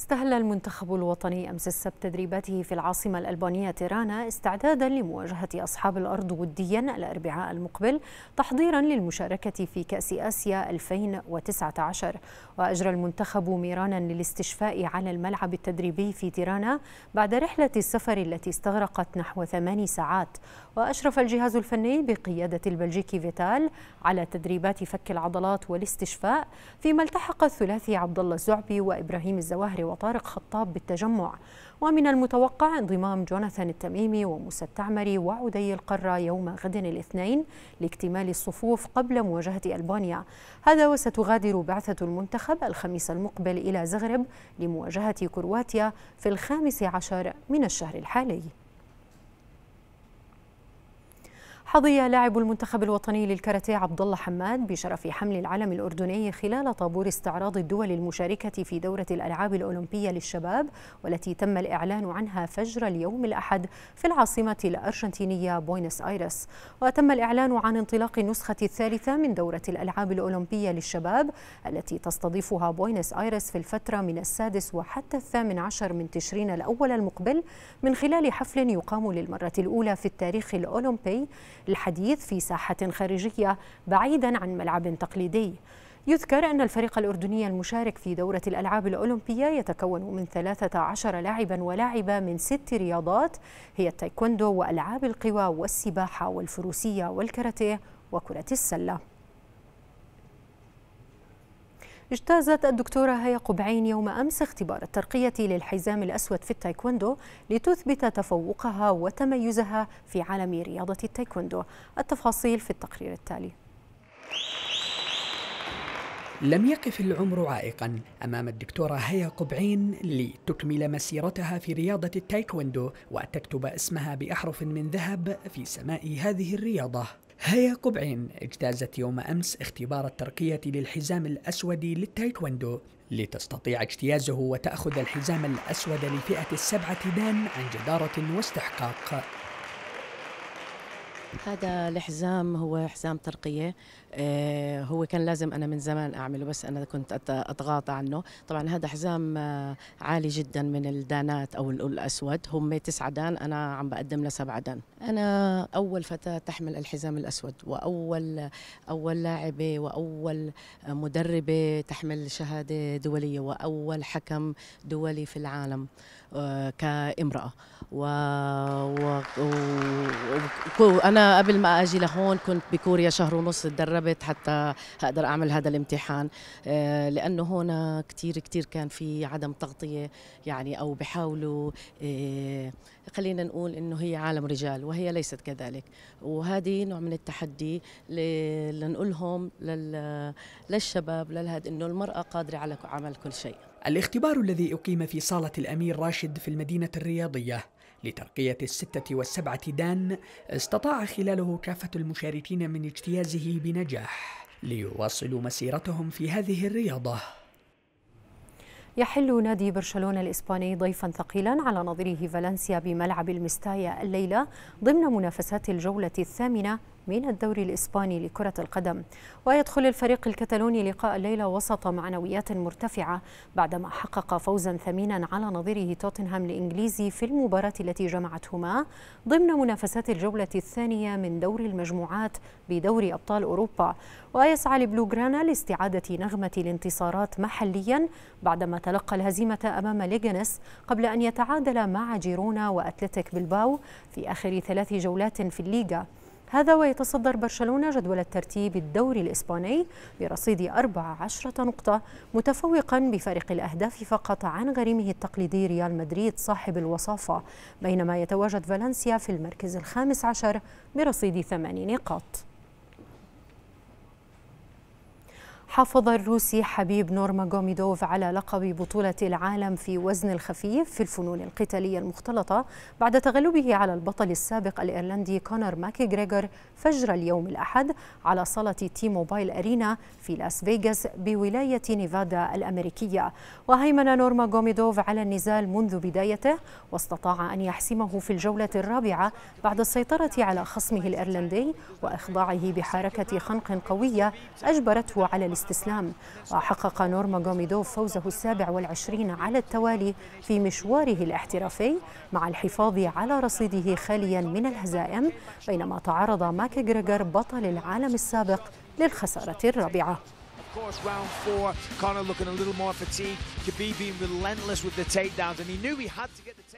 استهل المنتخب الوطني أمس السبت تدريباته في العاصمة الألبانية تيرانا استعدادا لمواجهة أصحاب الأرض وديا الأربعاء المقبل تحضيرا للمشاركة في كأس آسيا 2019 وأجرى المنتخب ميرانا للاستشفاء على الملعب التدريبي في تيرانا بعد رحلة السفر التي استغرقت نحو ثماني ساعات وأشرف الجهاز الفني بقيادة البلجيكي فيتال على تدريبات فك العضلات والاستشفاء فيما التحق الثلاثي عبد الله الزعبي وإبراهيم الزواهري وطارق خطاب بالتجمع ومن المتوقع انضمام جوناثان التميمي وموسى التعمري وعدي القرة يوم غد الاثنين لاكتمال الصفوف قبل مواجهة ألبانيا هذا وستغادر بعثة المنتخب الخميس المقبل إلى زغرب لمواجهة كرواتيا في الخامس عشر من الشهر الحالي حظي لاعب المنتخب الوطني للكاراتيه عبد الله حماد بشرف حمل العلم الاردني خلال طابور استعراض الدول المشاركه في دوره الالعاب الاولمبيه للشباب والتي تم الاعلان عنها فجر اليوم الاحد في العاصمه الارجنتينيه بوينس ايرس وتم الاعلان عن انطلاق النسخه الثالثه من دوره الالعاب الاولمبيه للشباب التي تستضيفها بوينس ايرس في الفتره من السادس وحتى الثامن عشر من تشرين الاول المقبل من خلال حفل يقام للمره الاولى في التاريخ الاولمبي الحديث في ساحة خارجية بعيدا عن ملعب تقليدي يذكر أن الفريق الأردني المشارك في دورة الألعاب الأولمبية يتكون من 13 لاعبا ولاعبة من ست رياضات هي التايكوندو وألعاب القوى والسباحة والفروسية والكاراتيه وكرة السلة اجتازت الدكتورة هيا قبعين يوم أمس اختبار الترقية للحزام الأسود في التايكوندو لتثبت تفوقها وتميزها في عالم رياضة التايكوندو التفاصيل في التقرير التالي لم يقف العمر عائقا امام الدكتوره هيا قبعين لتكمل مسيرتها في رياضه التايكوندو وتكتب اسمها باحرف من ذهب في سماء هذه الرياضه هيا قبعين اجتازت يوم أمس اختبار التركية للحزام الأسود للتايكوندو لتستطيع اجتيازه وتأخذ الحزام الأسود لفئة السبعة دان عن جدارة واستحقاق هذا الحزام هو حزام ترقية آه، هو كان لازم أنا من زمان أعمله بس أنا كنت أتغاضى عنه طبعا هذا حزام آه، عالي جدا من الدانات أو الأسود هم تسعة دان أنا عم بقدم لسبعة دان أنا أول فتاة تحمل الحزام الأسود وأول أول لاعبة وأول مدربة تحمل شهادة دولية وأول حكم دولي في العالم آه، كامرأة و... و... و... انا قبل ما اجي لهون كنت بكوريا شهر ونص تدربت حتى اقدر اعمل هذا الامتحان آه، لانه هون كثير كثير كان في عدم تغطيه يعني او بحاولوا آه، خلينا نقول انه هي عالم رجال وهي ليست كذلك وهذه نوع من التحدي لنقولهم للشباب للهد انه المراه قادره على عمل كل شيء الاختبار الذي اقيم في صاله الامير راشد في المدينه الرياضيه لترقية الستة والسبعة دان استطاع خلاله كافة المشاركين من اجتيازه بنجاح ليواصلوا مسيرتهم في هذه الرياضة يحل نادي برشلونة الإسباني ضيفا ثقيلا على نظيره فالنسيا بملعب المستايا الليلة ضمن منافسات الجولة الثامنة من الدوري الإسباني لكرة القدم ويدخل الفريق الكتالوني لقاء الليلة وسط معنويات مرتفعة بعدما حقق فوزا ثمينا على نظيره توتنهام الإنجليزي في المباراة التي جمعتهما ضمن منافسات الجولة الثانية من دور المجموعات بدوري أبطال أوروبا ويسعى لبلوغرانا لاستعادة نغمة الانتصارات محليا بعدما تلقى الهزيمة أمام ليجنس قبل أن يتعادل مع جيرونا وأتلتيك بلباو في آخر ثلاث جولات في الليغا هذا ويتصدر برشلونة جدول الترتيب الدوري الإسباني برصيد 14 نقطة متفوقا بفارق الأهداف فقط عن غريمه التقليدي ريال مدريد صاحب الوصافة بينما يتواجد فالنسيا في المركز الخامس عشر برصيد ثماني نقاط حافظ الروسي حبيب نورما غوميدوف على لقب بطولة العالم في وزن الخفيف في الفنون القتالية المختلطة بعد تغلبه على البطل السابق الإيرلندي كونر ماكي غريغور فجر اليوم الأحد على صالة تي موبايل أرينا في لاس فيغاس بولاية نيفادا الأمريكية وهيمن نورما غوميدوف على النزال منذ بدايته واستطاع أن يحسمه في الجولة الرابعة بعد السيطرة على خصمه الإيرلندي وإخضاعه بحركة خنق قوية أجبرته على الاستسلام وحقق نورما جوميدوف فوزه السابع والعشرين على التوالي في مشواره الاحترافي مع الحفاظ على رصيده خاليا من الهزائم بينما تعرض ماك جريجر بطل العالم السابق للخسارة الرابعة Of course, round four, Connor looking a little more fatigued. Khabib being relentless with the takedowns, and he knew he had to get the takedowns.